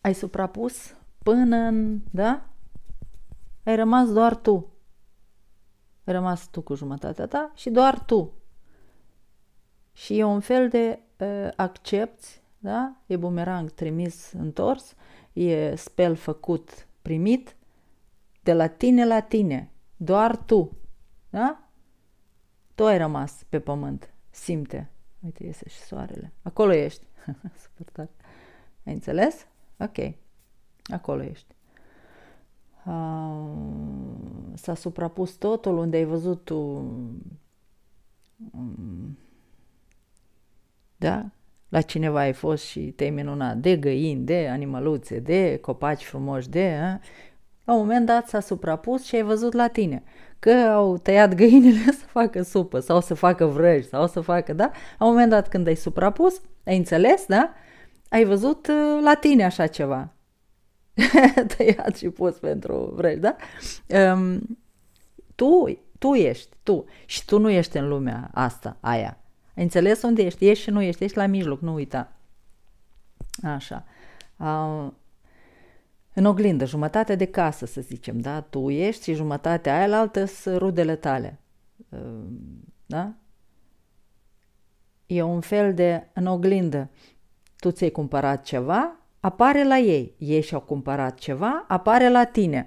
ai suprapus până în, da? Ai rămas doar tu. Ai rămas tu cu jumătatea ta și doar tu. Și e un fel de uh, accepti, da? E bumerang trimis, întors, e spel făcut, primit, de la tine la tine, doar tu, da? Tu ai rămas pe pământ, simte. Uite, iese și soarele. Acolo ești. Super tare. Ai înțeles? Ok, acolo ești. Uh, s-a suprapus totul unde ai văzut tu. da? La cineva ai fost și te-ai minunat de găini, de animăluțe, de copaci frumoși, de... A? La un moment dat s-a suprapus și ai văzut la tine că au tăiat găinile să facă supă sau să facă vrăji sau să facă, da? La un moment dat când ai suprapus, ai înțeles, da? ai văzut uh, la tine așa ceva. Tăiat și pus pentru vrei, da? Um, tu, tu ești, tu. Și tu nu ești în lumea asta, aia. Ai înțeles unde ești? Ești și nu ești, ești la mijloc, nu uita. Așa. Um, în oglindă, jumătate de casă, să zicem, da? Tu ești și jumătatea aia, altă sunt rudele tale. Um, da? E un fel de, în oglindă, tu ți-ai cumpărat ceva, apare la ei. Ei și-au cumpărat ceva, apare la tine.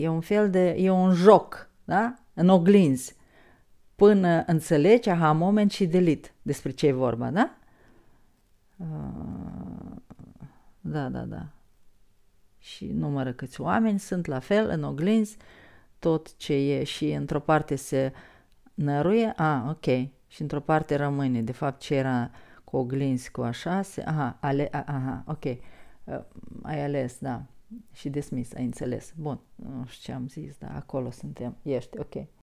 E un fel de, e un joc, da? În oglinzi. Până înțelegi, aha, moment și delit despre ce e vorba, da? Uh, da, da, da. Și numără câți oameni sunt la fel în oglinzi, tot ce e și într-o parte se năruie, a, ok, și într-o parte rămâne, de fapt ce era cu oglinzi, cu așa, se, aha, ale, a, aha, ok, uh, ai ales, da, și desmis, ai înțeles, bun, nu știu ce am zis, da, acolo suntem, ești, ok.